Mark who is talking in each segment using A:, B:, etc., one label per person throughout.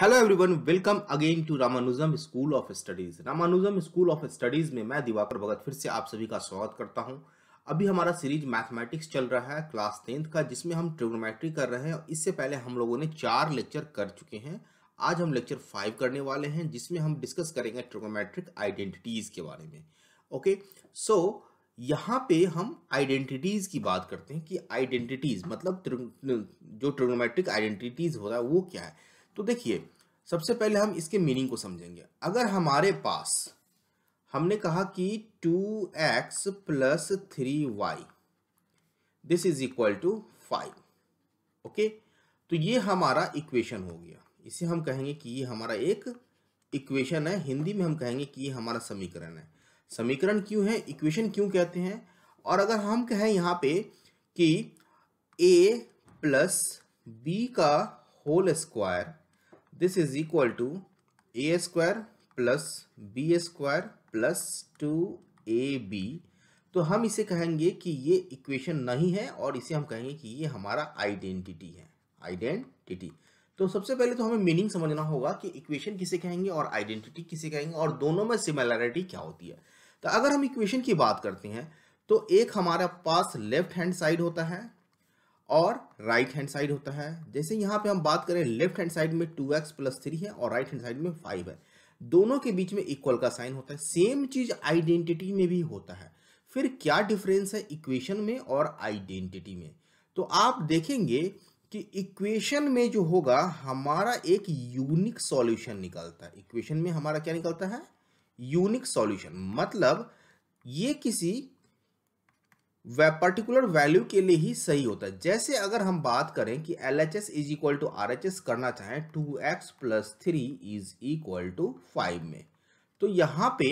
A: Hello everyone welcome again to Ramanujam school of studies Ramanujam school of studies में मैं दिवाकर भगत फिर से आप सभी का स्वागत करता हूं अभी हमारा सीरीज मैथमेटिक्स चल रहा है क्लास टेंथ का जिसमें हम ट्रिग्नोमेट्री कर रहे हैं इससे पहले हम लोगों ने चार लेक्चर कर चुके हैं आज हम लेक्चर फाइव करने वाले हैं जिसमें हम डिस्कस करेंगे ट्रिग्नोमेट्रिक आइडेंटिटीज के बारे में ओके सो so, यहाँ पे हम आइडेंटिटीज़ की बात करते हैं कि आइडेंटिटीज़ मतलब जो ट्रिग्नोमेट्रिक आइडेंटिटीज़ हो रहा है वो क्या है तो देखिए सबसे पहले हम इसके मीनिंग को समझेंगे अगर हमारे पास हमने कहा कि two x plus three Y this is equal to five okay तो ये हमारा इक्वेशन हो गया इसे हम कहेंगे कि ये हमारा एक इक्वेशन है हिंदी में हम कहेंगे कि ये हमारा समीकरण है समीकरण क्यों है इक्वेशन क्यों कहते हैं और अगर हम कहें यहाँ पे कि ए प्लस बी का whole square this is equal to a square plus B square plus two A B तो हम इसे कहेंगे कि ये इक्वेशन नहीं है और इसे हम कहेंगे कि ये हमारा आइडेंटिटी है आइडेंटिटी तो सबसे पहले तो हमें मीनिंग समझना होगा कि इक्वेशन किसे कहेंगे और आइडेंटिटी किसे कहेंगे और दोनों में सिमिलरिटी क्या होती है तो अगर हम इक्वेशन की बात करते हैं तो एक हमारा पास लेफ्ट हैंड साइड होता है और राइट हैंड साइड होता है जैसे यहाँ पे हम बात करें लेफ्ट हैंड साइड में टू एक्स प्लस थ्री है और राइट हैंड साइड में फाइव है दोनों के बीच में इक्वल का साइन होता है सेम चीज आइडेंटिटी में भी होता है फिर क्या डिफरेंस है इक्वेशन में और आइडेंटिटी में तो आप देखेंगे कि इक्वेशन में जो होगा हमारा एक यूनिक सॉल्यूशन निकलता है इक्वेशन में हमारा क्या निकलता है यूनिक सॉल्यूशन मतलब ये किसी पर्टिकुलर वैल्यू के लिए ही सही होता है जैसे अगर हम बात करें कि L H S is equal to R H S करना चाहें two x plus three is equal to five में तो यहाँ पे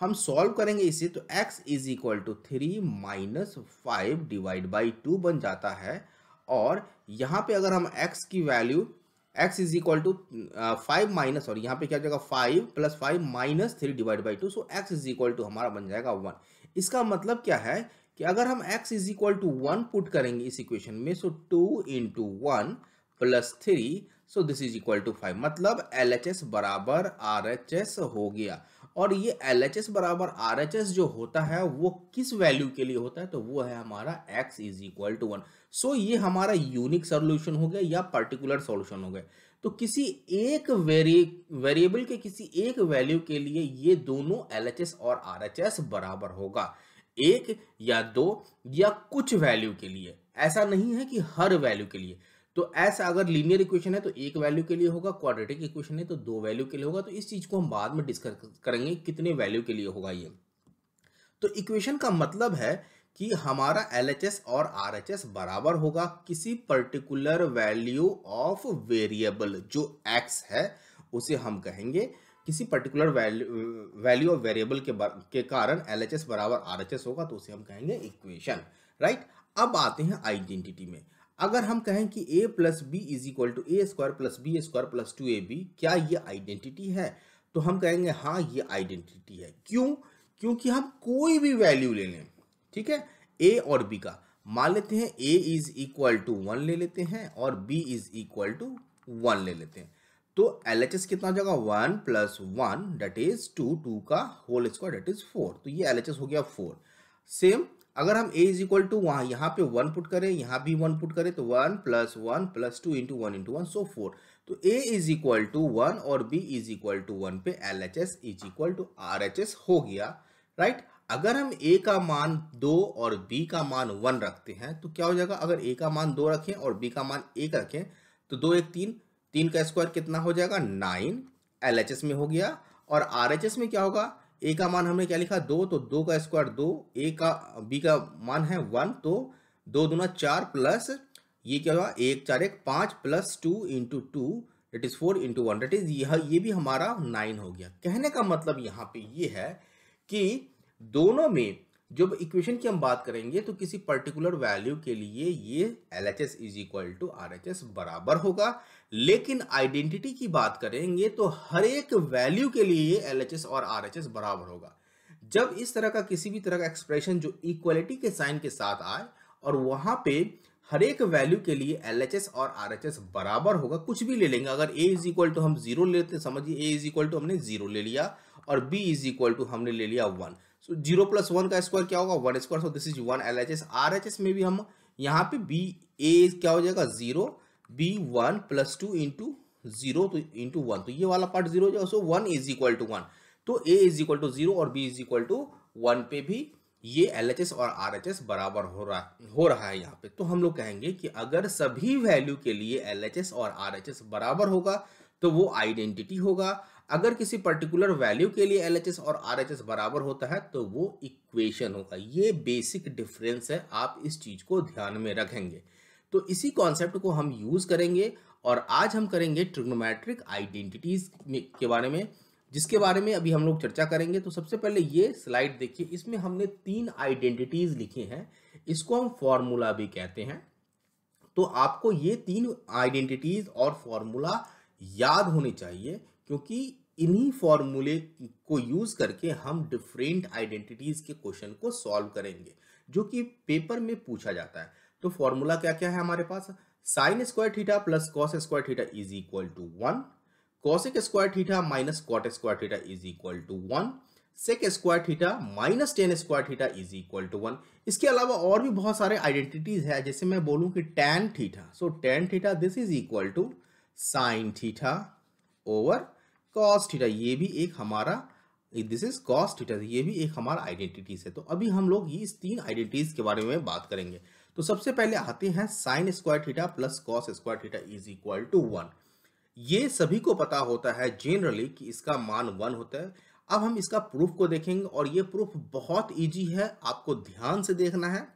A: हम सॉल्व करेंगे इसे तो x is equal to three minus five divide by two बन जाता है और यहाँ पे अगर हम x की value x is equal to five minus और यहाँ पे क्या हो जाएगा five plus five minus three divide by two so x is equal to हमारा बन जाएगा वन इसका मतलब क्या है कि अगर हम x is equal to one put करेंगे इस इक्वेशन में so two into one plus three so this is equal to five मतलब एल एच एस बराबर आर एच एस हो गया और ये एल एच एस बराबर आर एच एस जो होता है वो किस वैल्यू के लिए होता है तो वो है हमारा x is equal to one so ये हमारा यूनिक सोल्यूशन हो गया या पर्टिकुलर सोल्यूशन हो गया तो किसी एक वेरिए वेरिएबल के किसी एक वैल्यू के लिए ये दोनों एल एच एस और आर एच एस बराबर होगा एक या दो या कुछ वैल्यू के लिए ऐसा नहीं है कि हर वैल्यू के लिए तो ऐसा अगर लीनियर इक्वेशन है तो एक वैल्यू के लिए होगा क्वाड्रेटिक इक्वेशन है तो दो वैल्यू के लिए होगा तो इस चीज़ को हम बाद में डिस्कस करेंगे कितने वैल्यू के लिए होगा ये तो इक्वेशन का मतलब है कि हमारा एल और आर बराबर होगा किसी पर्टिकुलर वैल्यू ऑफ वेरिएबल जो एक्स है उसे हम कहेंगे किसी particular value value of variable के के कारण एल एच एस बराबर आर एच एस होगा तो उसे हम कहेंगे इक्वेशन राइट अब आते हैं आइडेंटिटी में अगर हम कहें कि a plus B is equal to A square plus B square plus two A B क्या ये आइडेंटिटी है तो हम कहेंगे हाँ ये आइडेंटिटी है क्यों क्योंकि हम कोई भी वैल्यू ले लें ठीक है ए और बी का मान लेते हैं A is equal to one ले लेते हैं और B is equal to one ले लेते हैं तो एल एच एस कितना जगह one plus one that is two two का whole square that is four तो ये एल एच एस हो गया फोर सेम अगर हम ए इज इक्वल टू वहां यहाँ पे वन पुट करें यहाँ भी वन पुट करें तो one plus one plus two into one into one so four तो A is equal to one और B is equal to one पे L H S is equal to R H S हो गया right right? अगर हम ए का मान दो और बी का मान वन रखते हैं तो क्या हो जाएगा अगर ए का मान दो रखें और बी का मान एक रखें तो दो एक तीन तीन का स्क्वायर कितना हो जाएगा नाइन एल में हो गया और आर में क्या होगा ए का मान हमने क्या लिखा दो तो दो का स्क्वायर दो ए का बी का मान है वन तो दो दूना चार प्लस ये क्या होगा एक चार एक पाँच plus two into two that is four into one that is यह ये भी हमारा नाइन हो गया कहने का मतलब यहाँ पे ये है कि दोनों में जब इक्वेशन की हम बात करेंगे तो किसी पर्टिकुलर वैल्यू के लिए ये L H S is equal to R H S बराबर होगा लेकिन आइडेंटिटी की बात करेंगे तो हर एक वैल्यू के लिए एल एच एस और आर एच एस बराबर होगा जब इस तरह का किसी भी तरह का एक्सप्रेशन जो इक्वलिटी के साइन के साथ आए और वहां पे हर एक वैल्यू के लिए एल एच एस और आर एच एस बराबर होगा कुछ भी ले लेंगे अगर ए इज इक्वल टू हम जीरो लेते समझिए ए इज इक्वल टू हमने जीरो ले लिया और बी इज इक्वल टू हमने ले लिया one so zero plus one का स्क्वायर क्या होगा one square so this is one L H S R H S में भी हम यहाँ पे बी ए क्या हो जाएगा zero B one plus two into zero तो इंटू वन तो ये वाला पार्ट जीरो जाएगा so one is equal to one तो A is equal to zero और B is equal to one पे भी ये एल एच एस और आर एच एस बराबर हो रहा हो रहा है यहाँ पे तो हम लोग कहेंगे कि अगर सभी वैल्यू के लिए एल एच एस और आर एच एस बराबर होगा तो वो आइडेंटिटी होगा अगर किसी पर्टिकुलर वैल्यू के लिए एल और आर बराबर होता है तो वो इक्वेशन होगा ये बेसिक डिफरेंस है आप इस चीज़ को ध्यान में रखेंगे तो इसी कॉन्सेप्ट को हम यूज़ करेंगे और आज हम करेंगे ट्रिग्नोमेट्रिक आइडेंटिटीज़ के बारे में जिसके बारे में अभी हम लोग चर्चा करेंगे तो सबसे पहले ये स्लाइड देखिए इसमें हमने तीन आइडेंटिटीज़ लिखी हैं इसको हम फॉर्मूला भी कहते हैं तो आपको ये तीन आइडेंटिटीज़ और फॉर्मूला याद होनी चाहिए क्योंकि इन्हीं फॉर्मूले को यूज़ करके हम डिफरेंट आइडेंटिटीज़ के क्वेश्चन को सॉल्व करेंगे जो कि पेपर में पूछा जाता है तो फॉर्मूला क्या क्या है हमारे पास sine square theta plus cos square theta is equal to one cosec square theta minus cot square theta is equal to one sec square theta minus tan square theta is equal to one इसके अलावा और भी बहुत सारे identities है जैसे मैं बोलूँ कि tan theta so tan theta this is equal to sine theta over cos theta ये भी एक हमारा दिस इज कॉस थीटा ये भी एक हमारा आइडेंटिटीज है तो अभी हम लोग ये इस तीन आइडेंटिटीज के बारे में बात करेंगे तो सबसे पहले आते हैं sine square theta plus cos square theta is equal to one ये सभी को पता होता है जेनरली कि इसका मान वन होता है अब हम इसका प्रूफ को देखेंगे और ये प्रूफ बहुत ईजी है आपको ध्यान से देखना है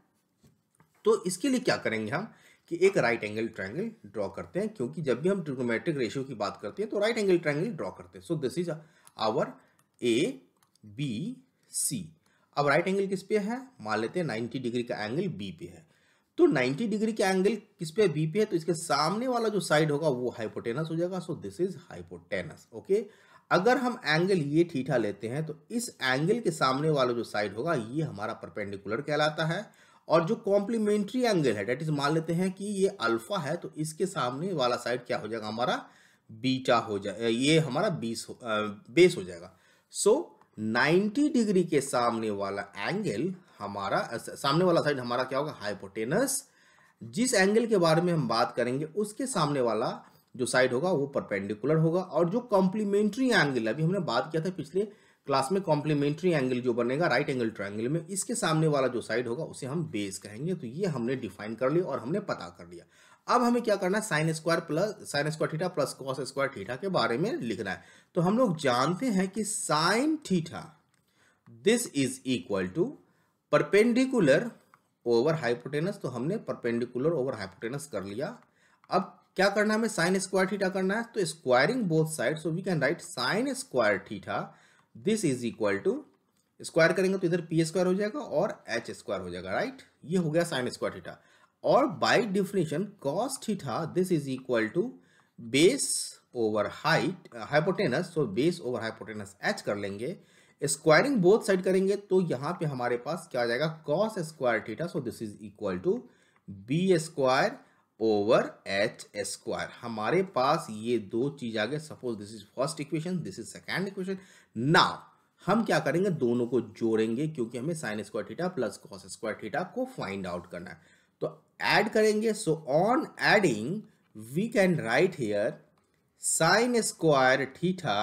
A: तो इसके लिए क्या करेंगे हम कि एक राइट एंगल ट्रायंगल ड्रॉ करते हैं क्योंकि जब भी हम ट्रिग्नोमेट्रिक रेशियो की बात करते हैं तो राइट एंगल ट्रायंगल ड्रॉ करते हैं so this is our A B C अब राइट एंगल किस पे है मान लेते हैं नाइन्टी डिग्री का एंगल बी पे है तो नाइन्टी डिग्री का एंगल किस पे बी पे है तो इसके सामने वाला जो साइड होगा वो हाइपोटेनस हो जाएगा so this is hypotenuse okay अगर हम एंगल ये ठीठा लेते हैं तो इस एंगल के सामने वाला जो साइड होगा ये हमारा परपेंडिकुलर कहलाता है और जो कॉम्प्लीमेंट्री एंगल है डेट इज मान लेते हैं कि ये अल्फा है तो इसके सामने वाला साइड क्या हो जाएगा हमारा बीटा हो जाए ये हमारा बीस हो, बेस हो जाएगा सो so, 90 डिग्री के सामने वाला एंगल हमारा सामने वाला साइड हमारा क्या होगा हाइपोटेनस जिस एंगल के बारे में हम बात करेंगे उसके सामने वाला जो साइड होगा वो परपेंडिकुलर होगा और जो कॉम्प्लीमेंट्री एंगल अभी हमने बात किया था पिछले क्लास में कॉम्प्लीमेंट्री एंगल जो बनेगा राइट एंगल ट्राइंगल में इसके सामने वाला जो साइड होगा उसे हम बेस कहेंगे तो ये हमने डिफाइन कर लिया और हमने पता कर लिया अब हमें क्या करना है sine square plus sine square theta plus cos square theta के बारे में लिखना है तो हम लोग जानते हैं कि sine theta this is equal to perpendicular over hypotenuse तो हमने परपेंडिकुलर ओवर हाइपोटेनस कर लिया अब क्या करना है हमें साइन स्क्वायर ठीठा करना है तो squaring both side so we can write sine square theta this is equal to square करेंगे तो इधर पी स्क्वायर हो जाएगा और एच स्क्वायर हो जाएगा राइट ये हो गया साइन स्क्वायर थीटा और by definition cos theta this is equal to base over height hypotenuse so base over hypotenuse H कर लेंगे स्क्वायरिंग बोथ साइड करेंगे तो यहाँ पे हमारे पास क्या आ जाएगा cos square theta so this is equal to B square over H square हमारे पास ये दो चीज आ गए suppose this is first equation this is second equation now हम क्या करेंगे दोनों को जोड़ेंगे क्योंकि हमें sine square theta plus cos square theta को फाइंड आउट करना है तो ऐड करेंगे so on adding we can write here sine square theta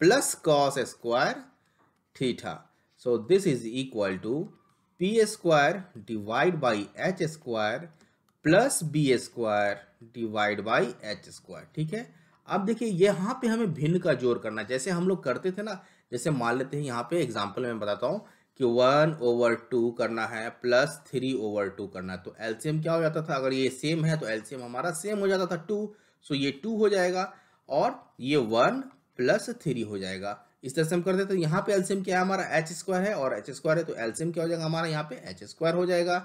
A: plus cos square theta so this is equal to P square divide by H square plus B square divide by H square ठीक है अब देखिए यहाँ पे हमें भिन्न का जोर करना जैसे हम लोग करते थे ना जैसे मान लेते हैं यहाँ पे एग्जाम्पल में बताता हूँ कि वन ओवर टू करना है प्लस थ्री ओवर टू करना है तो एल्सियम क्या हो जाता था अगर ये सेम है तो एल्सियम हमारा सेम हो जाता था टू सो ये टू हो जाएगा और ये वन प्लस थ्री हो जाएगा इस तरह से हम करते तो यहाँ पे एल्सियम क्या है हमारा एच स्क्वायर है और एच स्क्वायर है तो एल्सियम क्या हो जाएगा हमारा यहाँ पे एच स्क्वायर हो जाएगा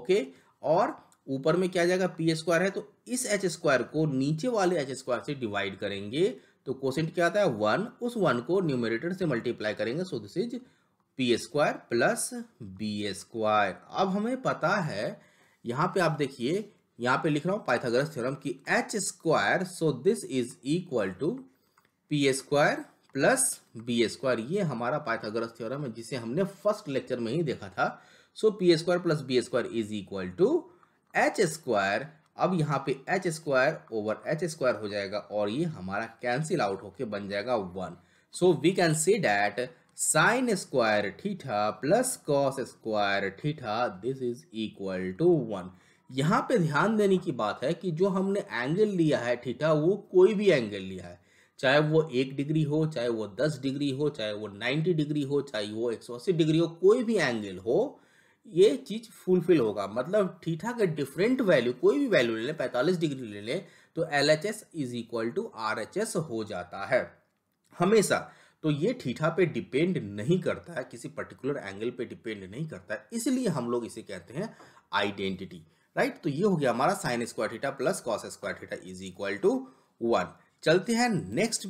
A: ओके और ऊपर में क्या जाएगा पी स्क्वायर है तो इस एच स्क्वायर को नीचे वाले एच स्क्वायर से डिवाइड करेंगे तो क्वेश्चन क्या आता है वन उस वन को न्यूमिनेटर से मल्टीप्लाई करेंगे so this is P square plus B square अब हमें पता है यहाँ पे आप देखिए यहाँ पे लिख रहा हूँ पाइथागोरस थ्योरम की H square so this is equal to P square plus B square ये हमारा पाइथागोरस थ्योरम है जिसे हमने फर्स्ट लेक्चर में ही देखा था so P square plus B square is equal to H square अब यहाँ पे H square over H square हो जाएगा और ये हमारा कैंसिल आउट होके बन जाएगा one so we can see that sine square theta plus cos square theta this is equal to one यहाँ पे ध्यान देने की बात है कि जो हमने एंगल लिया है ठीठा वो कोई भी एंगल लिया है चाहे वो एक डिग्री हो चाहे वो दस डिग्री हो चाहे वो नाइन्टी डिग्री हो चाहे वो एक सौ अस्सी डिग्री हो कोई भी एंगल हो ये चीज फुलफिल होगा मतलब ठीक ठाक डिफरेंट वैल्यू कोई भी वैल्यू ले लें पैंतालीस डिग्री ले लें तो L H S is equal to R H S हो जाता है हमेशा तो ये ठीठा पे डिपेंड नहीं करता है किसी पर्टिकुलर एंगल पे डिपेंड नहीं करता है इसलिए हम लोग इसे कहते हैं आइडेंटिटी राइट तो ये हो गया हमारा sine square theta plus cos square theta is equal to one चलते हैं नेक्स्ट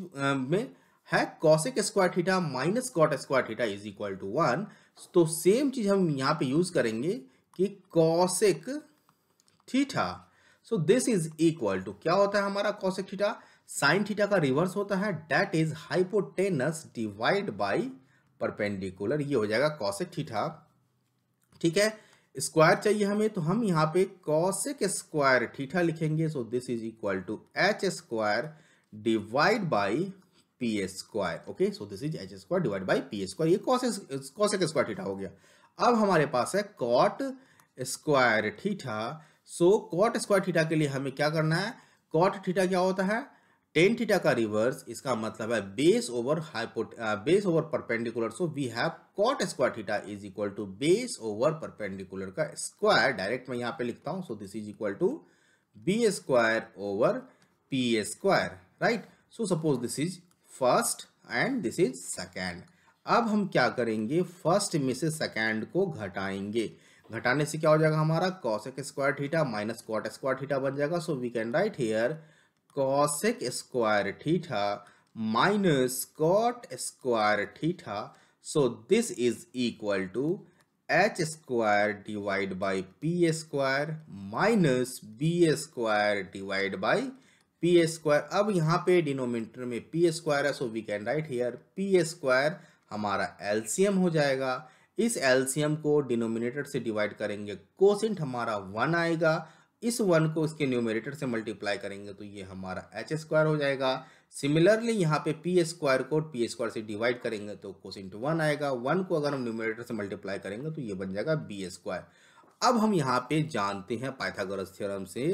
A: में है cosec square theta minus cot square theta is equal to one तो सेम चीज़ हम यहां पे यूज़ करेंगे कि cosec theta so this is equal to क्या होता है हमारा कॉसेक थीठा साइन थीटा का रिवर्स होता है that is hypotenuse divide by perpendicular ये हो जाएगा कॉसेक थीठा ठीक है स्क्वायर चाहिए हमें तो हम यहाँ पे कॉसेक स्क्वायर थीठा लिखेंगे so this is equal to H square divide by P square okay so this is H square divide by P square ये कॉस कॉसेक स्क्वायर ठीठा हो गया अब हमारे पास है cot square theta so cot square theta के लिए हमें क्या करना है कॉट ठीठा क्या होता है टेन थीटा का रिवर्स इसका मतलब है base over hypotenuse base over perpendicular so we have cot square theta is equal to base over perpendicular का स्क्वायर डायरेक्ट मैं यहाँ पे लिखता हूँ so this is equal to B square over P square right so suppose this is first and this is second अब हम क्या करेंगे फर्स्ट में से सेकेंड को घटाएंगे घटाने से क्या हो जाएगा हमारा cosec square theta minus cot square theta बन जाएगा so we can write here cosec square theta minus cot square theta so this is equal to H square divide by P square minus B square divide by P square अब यहाँ पे denominator में P square है so we can write here P square हमारा LCM हो जाएगा इस LCM को डिनोमिनेटर से डिवाइड करेंगे कोसेंट हमारा वन आएगा इस वन को इसके न्यूमिनेटर से मल्टीप्लाई करेंगे तो ये हमारा एच स्क्वायर हो जाएगा सिमिलरली यहाँ पे पी स्क्वायर को पी स्क्वायर से डिवाइड करेंगे तो कोसेंट वन आएगा वन को अगर हम न्यूमिनेटर से मल्टीप्लाई करेंगे तो ये बन जाएगा बी स्क्वायर अब हम यहाँ पे जानते हैं पाइथागोरस थ्योरम से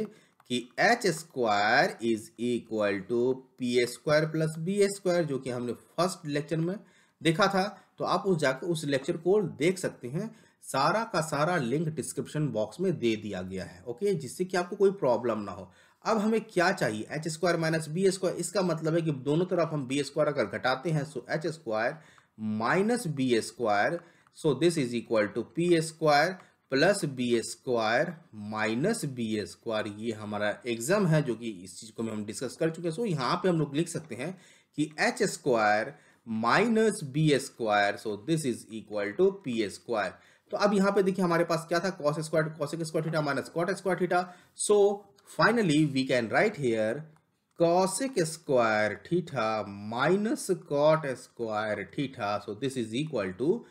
A: कि H square is equal to P square plus B square जो कि हमने फर्स्ट लेक्चर में देखा था तो आप उस जाकर उस लेक्चर को देख सकते हैं सारा का सारा लिंक डिस्क्रिप्शन बॉक्स में दे दिया गया है ओके जिससे कि आपको कोई प्रॉब्लम ना हो अब हमें क्या चाहिए H square minus B square इसका मतलब है कि दोनों तरफ हम बी स्क्वायर अगर घटाते हैं so H square minus B square so this is equal to P square plus B square minus B square ये हमारा एग्जाम है जो कि इस चीज़ को हम डिस्कस कर चुके हैं सो यहाँ पे हम लोग लिख सकते हैं कि H square minus B square so this is equal to P square तो अब यहाँ पे देखिए हमारे पास क्या था cos square cosec square theta minus cot square theta so finally we can write here cosec square theta minus cot square theta so this is equal to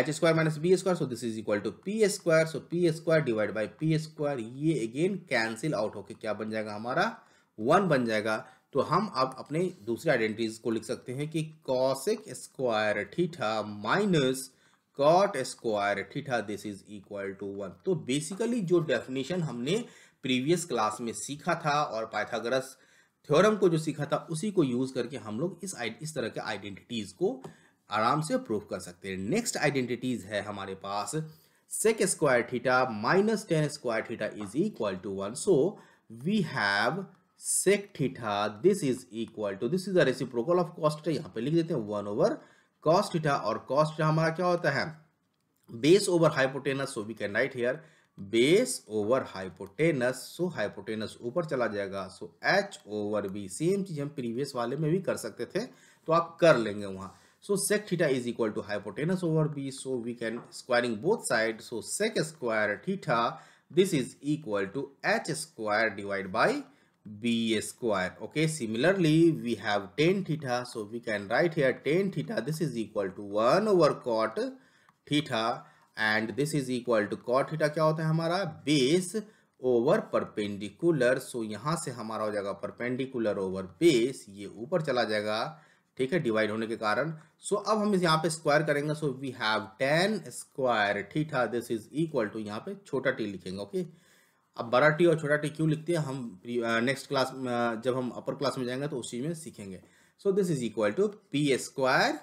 A: H square minus B square so this is equal to P square so P square divide by P square ये again cancel out होके क्या बन जाएगा हमारा one बन जाएगा तो हम अब अपने दूसरे आइडेंटिटीज को लिख सकते हैं कि cosec square theta minus cot square theta this is equal to one तो बेसिकली जो डेफिनेशन हमने प्रीवियस क्लास में सीखा था और पाइथागोरस थ्योरम को जो सीखा था उसी को यूज करके हम लोग इस इस तरह के आइडेंटिटीज को आराम से प्रूव कर सकते हैं नेक्स्ट आइडेंटिटीज है हमारे पास sec square theta minus tan square theta is equal to one so we have sec theta this is equal to this is the reciprocal of cos theta यहाँ पे लिख देते हैं वन ओवर कॉस्ट थीटा और cos theta हमारा क्या होता है base over hypotenuse so we can write here base over hypotenuse so hypotenuse ऊपर चला जाएगा so H over B same चीज हम प्रीवियस वाले में भी कर सकते थे तो आप कर लेंगे वहां So sec theta is equal to hypotenuse over b. So we can squaring both sides. So sec square theta this is equal to h square divided by b square. Okay. Similarly, we have tan theta. So we can write here tan theta. This is equal to 1 over cot theta and this is equal to cot theta kya hota hai hamara base over perpendicular so yahan se hamara ho jayega perpendicular over base ye upar chala jayega ठीक है divide होने के कारण सो अब हम इस यहाँ पे स्क्वायर करेंगे so we have tan square है दिस इज इक्वल टू यहाँ पे छोटा टी लिखेंगे ओके अब बड़ा टी और छोटा टी क्यों लिखते हैं हम नेक्स्ट क्लास जब हम अपर क्लास में जाएंगे तो उसी में सीखेंगे so this is equal to P square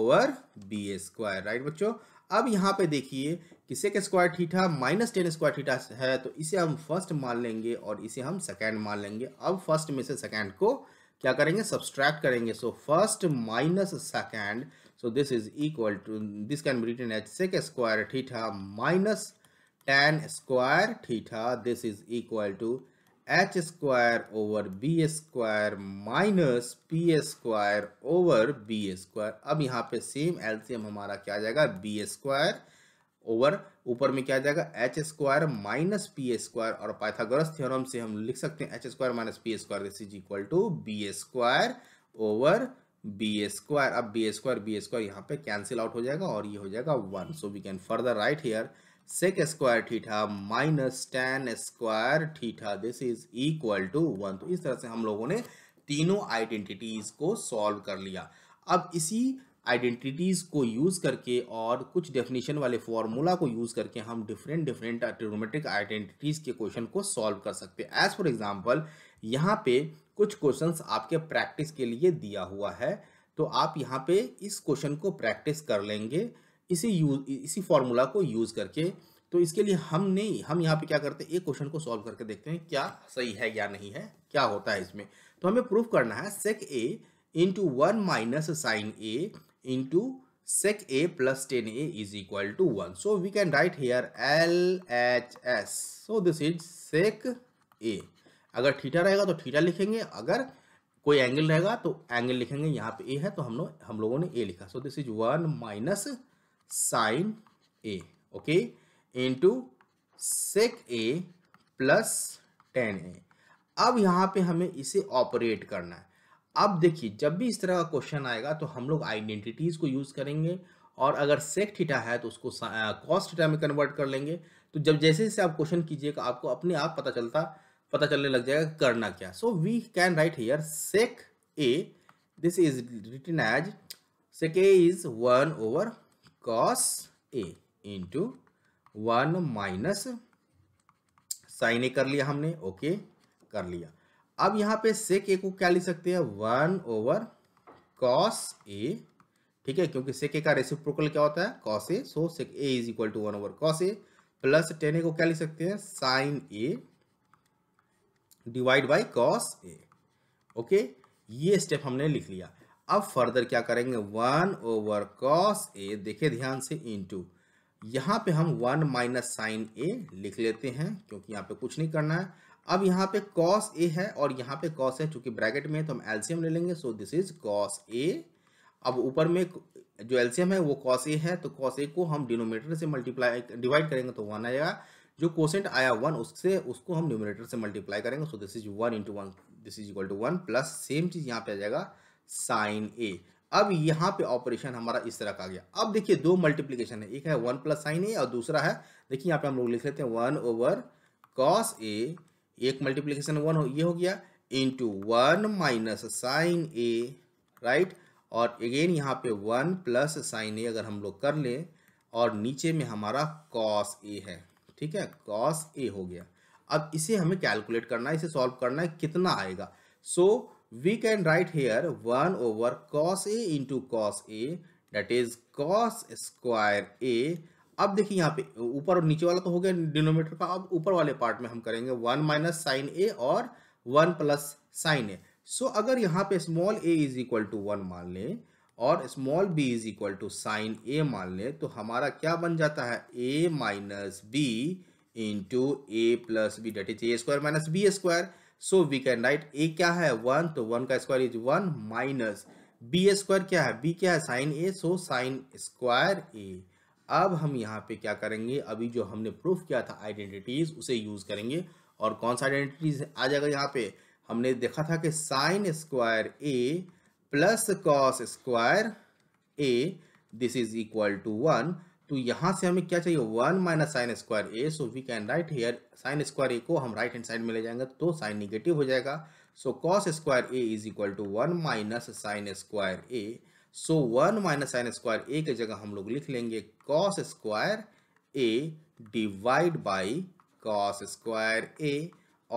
A: over B square right बच्चों अब यहाँ पे देखिए कि sec square theta minus tan square theta है तो इसे हम फर्स्ट मान लेंगे और इसे हम सेकेंड मान लेंगे अब फर्स्ट में से सेकेंड को क्या करेंगे सब्सट्रैक्ट करेंगे so first minus second so this is equal to this can be written H sec square theta minus tan square theta this is equal to H square over B square minus P square over B square अब यहाँ पे same एल्सियम हमारा क्या आ जाएगा B square over ऊपर में क्या आ जाएगा H square minus P square और पाइथागोरस थ्योरम से हम लिख सकते हैं H square minus P square this is equal to B square over B square अब बी स्क्वायर बी स्क्वायर यहाँ पे कैंसिल आउट हो जाएगा और ये हो जाएगा one so we can further write here sec square theta minus tan square theta this is equal to one तो इस तरह से हम लोगों ने तीनों आइडेंटिटीज को सॉल्व कर लिया अब इसी आइडेंटिटीज़ को यूज़ करके और कुछ डेफिनेशन वाले फॉर्मूला को यूज़ करके हम डिफरेंट डिफरेंट ट्रिग्नोमेट्रिक आइडेंटिटीज़ के क्वेश्चन को सॉल्व कर सकते हैं एज़ फॉर एग्जांपल यहाँ पे कुछ क्वेश्चंस आपके प्रैक्टिस के लिए दिया हुआ है तो आप यहाँ पे इस क्वेश्चन को प्रैक्टिस कर लेंगे इसी यूज इसी फॉर्मूला को यूज़ करके तो इसके लिए हम नहीं हम यहाँ पे क्या करते हैं एक क्वेश्चन को सॉल्व करके देखते हैं क्या सही है या नहीं है क्या होता है इसमें तो हमें प्रूफ करना है sec A into one minus sine A into sec a plus 10a is equal to 1. So we can write here LHS. So this is sec a. अगर थीटा रहेगा तो थीटा लिखेंगे अगर कोई एंगल रहेगा तो एंगल लिखेंगे यहाँ पे ए है तो हम लोग हम लोगों ने ए लिखा so this is one minus sine A okay into sec A plus tan A अब यहाँ पे हमें इसे ऑपरेट करना है अब देखिए जब भी इस तरह का क्वेश्चन आएगा तो हम लोग आइडेंटिटीज़ को यूज़ करेंगे और अगर सेक थीटा है तो उसको कॉस्ट थीटा में कन्वर्ट कर लेंगे तो जब जैसे जैसे आप क्वेश्चन कीजिएगा आपको अपने आप पता चलता पता चलने लग जाएगा करना क्या so we can write here sec A this is written as sec A is one over cos A into one minus sine A कर लिया हमने ओके okay, कर लिया अब यहाँ पे सेक ए को क्या लिख सकते हैं वन ओवर कॉस ए ठीक है क्योंकि सेक ए का रेसिप्रोकल क्या होता है cos A so sec A is equal to one over cos A plus tan A को क्या लिख सकते हैं sine A divide by cos A okay ये स्टेप हमने लिख लिया अब फर्दर क्या करेंगे वन ओवर कॉस ए देखे ध्यान से इनटू यहाँ पे हम वन माइनस साइन ए लिख लेते हैं क्योंकि यहाँ पे कुछ नहीं करना है अब यहाँ पे कॉस ए है और यहाँ पे कॉस है चूंकि ब्रैकेट में है तो हम एल्सियम ले लेंगे so this is cos A अब ऊपर में जो एल्सियम है वो कॉस ए है तो कॉस ए को हम डिनोमीटर से मल्टीप्लाई डिवाइड करेंगे तो वन आएगा जो कोसेंट आया वन उससे उसको हम न्यूमिनेटर से मल्टीप्लाई करेंगे so this is one into one this is equal to one plus same चीज़ यहाँ पे आ जाएगा साइन ए अब यहाँ पे ऑपरेशन हमारा इस तरह का गया अब देखिए दो मल्टीप्लीकेशन है एक है वन प्लस साइन ए और दूसरा है देखिए यहाँ पे हम लोग लिख लेते हैं वन ओवर कॉस ए एक मल्टीप्लीकेशन वन हो ये हो गया into one minus sine A right और अगेन यहाँ पे वन प्लस साइन ए अगर हम लोग कर लें और नीचे में हमारा कॉस ए है ठीक है कॉस ए हो गया अब इसे हमें कैलकुलेट करना है इसे सॉल्व करना है कितना आएगा so we can write here one over cos A into cos A that is cos square A अब देखिए यहाँ पे ऊपर और नीचे वाला तो हो गया डिनोमीटर का अब ऊपर वाले पार्ट में हम करेंगे वन माइनस साइन ए और one plus sine A so अगर यहाँ पे small A is equal to one मान लें और small B is equal to sine A मान लें तो हमारा क्या बन जाता है A minus B into A plus B that is A square minus B square so we can write A क्या है वन तो वन का square is one minus B square क्या है बी क्या है sine A so sine square A अब हम यहाँ पे क्या करेंगे अभी जो हमने प्रूफ किया था आइडेंटिटीज़ उसे यूज़ करेंगे और कौन सा आइडेंटिटीज आ जाएगा यहाँ पे हमने देखा था कि sine square A plus cos square A this is equal to one तो यहाँ से हमें क्या चाहिए one minus sine square A so we can write here sine square A को हम राइट हैंड साइड में ले जाएंगे तो साइन निगेटिव हो जाएगा so cos square A is equal to one minus sine square A so one minus sine square A की जगह हम लोग लिख लेंगे cos square A divide by cos square A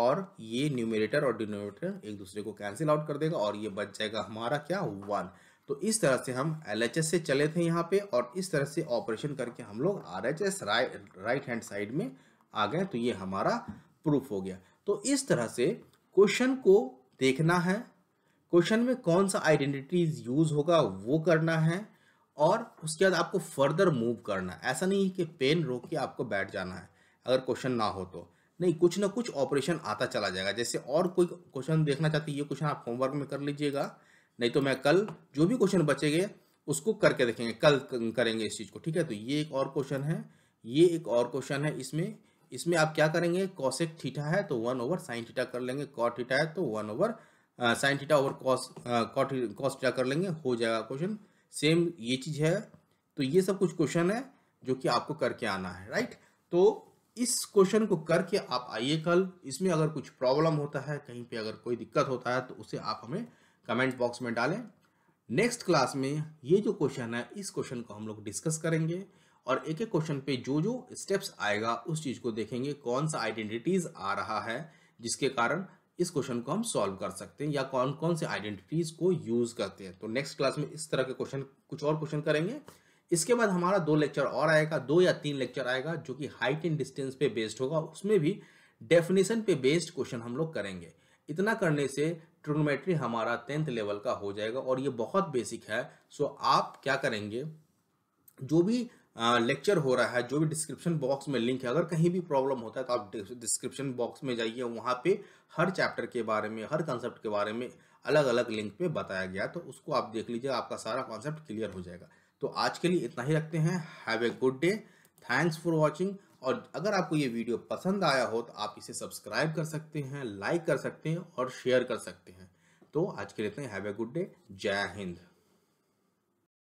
A: और ये न्यूमिनेटर और डिनोमिनेटर एक दूसरे को कैंसिल आउट कर देगा और ये बच जाएगा हमारा क्या वन तो इस तरह से हम एल से चले थे यहाँ पे और इस तरह से ऑपरेशन करके हम लोग R H S right hand side में आ गए तो ये हमारा प्रूफ हो गया तो इस तरह से क्वेश्चन को देखना है क्वेश्चन में कौन सा आइडेंटिटीज यूज होगा वो करना है और उसके बाद आपको फर्दर मूव करना है ऐसा नहीं है कि पेन रोक के आपको बैठ जाना है अगर क्वेश्चन ना हो तो नहीं कुछ ना कुछ ऑपरेशन आता चला जाएगा जैसे और कोई क्वेश्चन देखना चाहते ये क्वेश्चन आप होमवर्क में कर लीजिएगा नहीं तो मैं कल जो भी क्वेश्चन बचेंगे उसको करके देखेंगे कल करेंगे इस चीज़ को ठीक है तो ये एक और क्वेश्चन है ये एक और क्वेश्चन है इसमें इसमें आप क्या करेंगे कॉसेक ठीठा है तो वन ओवर साइन ठीठा कर लेंगे कॉ ठीठा है तो one over sine theta over cos cot cos theta कर लेंगे हो जाएगा क्वेश्चन सेम ये चीज़ है तो ये सब कुछ क्वेश्चन है जो कि आपको करके आना है राइट तो इस क्वेश्चन को करके आप आइए कल इसमें अगर कुछ प्रॉब्लम होता है कहीं पे अगर कोई दिक्कत होता है तो उसे आप हमें कमेंट बॉक्स में डालें नेक्स्ट क्लास में ये जो क्वेश्चन है इस क्वेश्चन को हम लोग डिस्कस करेंगे और एक एक क्वेश्चन पे जो जो स्टेप्स आएगा उस चीज़ को देखेंगे कौन सा आइडेंटिटीज़ आ रहा है जिसके कारण इस क्वेश्चन को हम सॉल्व कर सकते हैं या कौन कौन से आइडेंटिटीज को यूज करते हैं तो नेक्स्ट क्लास में इस तरह के क्वेश्चन कुछ और क्वेश्चन करेंगे इसके बाद हमारा दो लेक्चर और आएगा दो या तीन लेक्चर आएगा जो कि हाइट एंड डिस्टेंस पे बेस्ड होगा उसमें भी डेफिनेशन पे बेस्ड क्वेश्चन हम लोग करेंगे इतना करने से ट्रिग्नोमेट्री हमारा टेंथ लेवल का हो जाएगा और ये बहुत बेसिक है सो आप क्या करेंगे जो भी लेक्चर हो रहा है जो भी डिस्क्रिप्शन बॉक्स में लिंक है अगर कहीं भी प्रॉब्लम होता है तो आप डिस्क्रिप्शन बॉक्स में जाइए वहाँ पे हर चैप्टर के बारे में हर कंसेप्ट के बारे में अलग अलग लिंक पे बताया गया तो उसको आप देख लीजिए आपका सारा कॉन्सेप्ट क्लियर हो जाएगा तो आज के लिए इतना ही रखते हैं have a good day thanks for watching और अगर आपको ये वीडियो पसंद आया हो तो आप इसे सब्सक्राइब कर सकते हैं लाइक कर सकते हैं और शेयर कर सकते हैं तो आज के लिए इतना हैव ए गुड डे जय हिंद